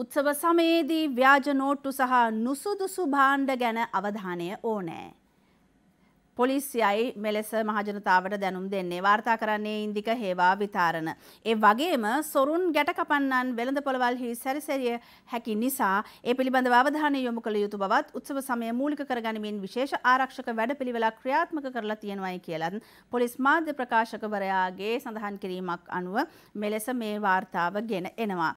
උත්සව සමයේදී ව්‍යාජ නෝට්ටු සහ නුසුදුසු භාණ්ඩ ගැන අවධානය ඕනෑ. පොලිසියයි මෙලෙස මහජනතාවට දැනුම් දෙන්නේ වාර්තා කරන්නේ ඉන්දික හේවා විතාරණ. ඒ වගේම සොරුන් ගැට කපන්නන් වෙළඳ පොළවල්හි සැරිසැරිය හැකි නිසා ඒ පිළිබඳව අවධානය යොමු කළ යුතු බවත් උත්සව සමය මූලික කරගනිමින් විශේෂ ආරක්ෂක වැඩපිළිවෙලක් ක්‍රියාත්මක කරලා තියෙනවායි කියලත් පොලිස් මාධ්‍ය ප්‍රකාශකවරයාගේ සඳහන් කිරීමක් අනුව මෙලෙස මේ වාර්තාව ගෙන එනවා.